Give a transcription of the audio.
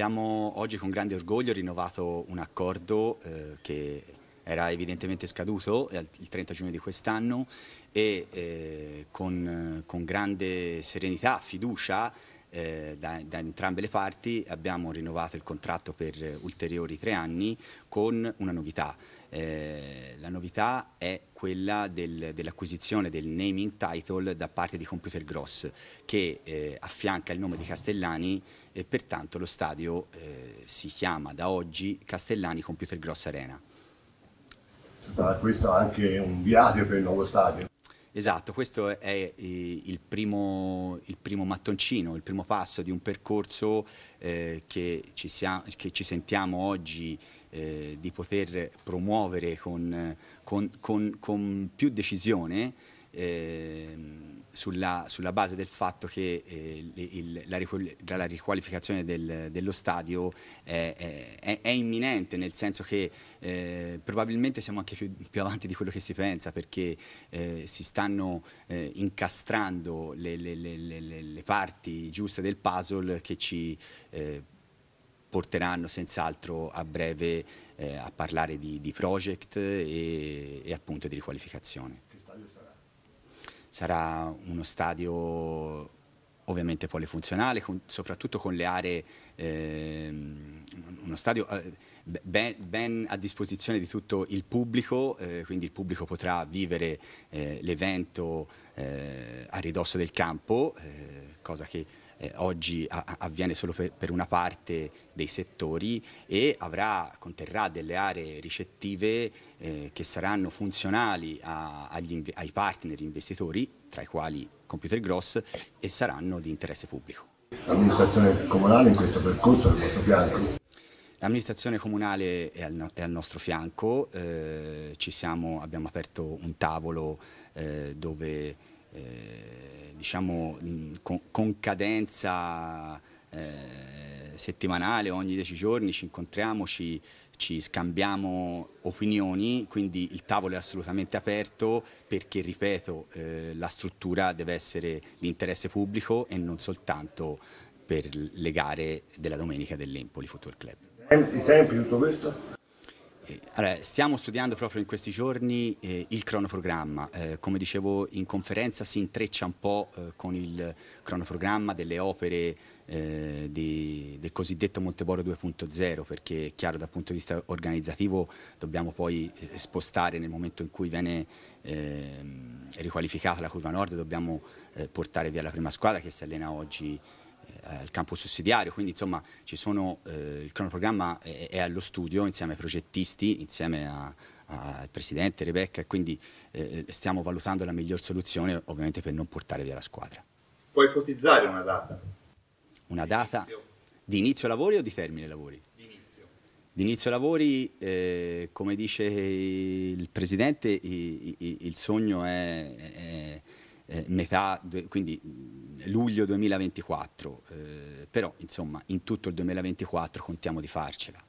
Abbiamo oggi con grande orgoglio rinnovato un accordo eh, che era evidentemente scaduto il 30 giugno di quest'anno e eh, con, eh, con grande serenità, fiducia eh, da, da, entrambe le parti abbiamo rinnovato il contratto per ulteriori tre anni con una novità. Eh, la novità è quella del, dell'acquisizione del naming title da parte di Computer Gross che eh, affianca il nome di Castellani e pertanto lo stadio eh, si chiama da oggi Castellani Computer Gross Arena. Sarà questo anche un viaggio per il nuovo stadio? Esatto, questo è eh, il primo, il primo, mattoncino, il primo passo di un percorso eh, che, ci sia, che, ci sentiamo oggi eh, di poter promuovere con, con, con, con più decisione Ehm, sulla, sulla, base del fatto che eh, il, la, la, riqualificazione del, dello stadio è, è, è, imminente, nel senso che eh, probabilmente siamo anche più, più, avanti di quello che si pensa, perché eh, si stanno eh, incastrando le, le, le, le, parti giuste del puzzle che ci eh, porteranno senz'altro a breve eh, a parlare di, di project e, e appunto di riqualificazione sarà uno stadio ovviamente polifunzionale, con, soprattutto con le aree, eh, uno stadio eh, ben, ben, a disposizione di tutto il pubblico, eh, quindi il pubblico potrà vivere eh, l'evento eh, a ridosso del campo, eh, cosa che eh, oggi a- avviene solo per, per, una parte dei settori e avrà, conterrà delle aree ricettive eh, che saranno funzionali a- inv- ai partner investitori, tra i quali Computer Gross, e saranno di interesse pubblico. L'amministrazione comunale in questo percorso è al vostro fianco? L'amministrazione comunale è al, no- è al nostro fianco, eh, siamo, abbiamo aperto un tavolo eh, dove eh, diciamo, mm, con, con cadenza eh, settimanale, ogni dieci giorni ci incontriamo, ci, ci scambiamo opinioni, quindi il tavolo è assolutamente aperto perché, ripeto, eh, la struttura deve essere di interesse pubblico e non soltanto per le gare della domenica dell'Empoli Football Club. Esempi tutto questo? Eh, allora, stiamo studiando proprio in questi giorni eh, il cronoprogramma. Eh, come dicevo in conferenza si intreccia un po' eh, con il cronoprogramma delle opere eh, di, del cosiddetto Monteboro 2.0 perché è chiaro dal punto di vista organizzativo dobbiamo poi eh, spostare nel momento in cui viene ehm, riqualificata la curva nord dobbiamo portare via la prima squadra che si allena oggi eh, il campo sussidiario, quindi insomma sono, eh, il cronoprogramma è, è, allo studio insieme ai progettisti, insieme al presidente Rebecca e quindi eh, stiamo valutando la miglior soluzione ovviamente per non portare via la squadra. Puoi ipotizzare una data? Una di data inizio. di inizio lavori o di termine lavori? Di inizio. Di inizio lavori, eh, come dice il presidente, i, i, il sogno è, è metà, quindi luglio 2024, eh, però insomma in tutto il 2024 contiamo di farcela.